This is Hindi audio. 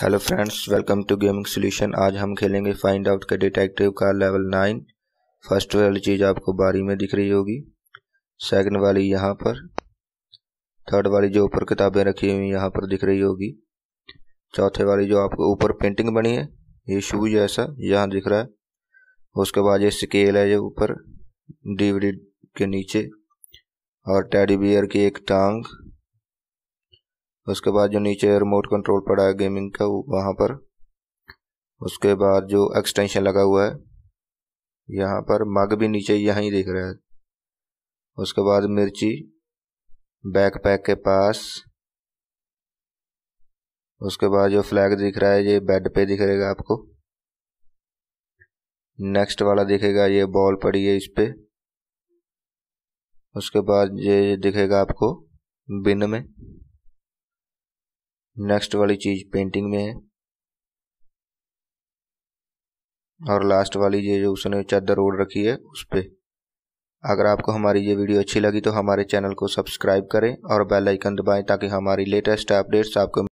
hello friends welcome to gaming solution आज हम खेलेंगे फाइंड आउट के डिटेक्टिव का लेवल नाइन फर्स्ट वाली चीज़ आपको बारी में दिख रही होगी सेकंड वाली यहाँ पर थर्ड वाली जो ऊपर किताबें रखी हुई यहाँ पर दिख रही होगी चौथे वाली जो आपको ऊपर पेंटिंग बनी है ये शू जैसा यहाँ दिख रहा है उसके बाद ये स्केल है ये ऊपर डीवीडी के नीचे और टेडी बियर की एक टांग उसके बाद जो नीचे रिमोट कंट्रोल पड़ा है गेमिंग का वहाँ पर उसके बाद जो एक्सटेंशन लगा हुआ है यहाँ पर मग भी नीचे यहाँ दिख रहा है उसके बाद मिर्ची बैकपैक के पास उसके बाद जो फ्लैग दिख रहा है ये बेड पे दिख रहेगा आपको नेक्स्ट वाला दिखेगा ये बॉल पड़ी है इस पर उसके बाद ये दिखेगा आपको बिन में नेक्स्ट वाली चीज़ पेंटिंग में है और लास्ट वाली ये जो उसने चादर ओढ़ रखी है उस पर अगर आपको हमारी ये वीडियो अच्छी लगी तो हमारे चैनल को सब्सक्राइब करें और बेल आइकन दबाएं ताकि हमारी लेटेस्ट अपडेट्स आपको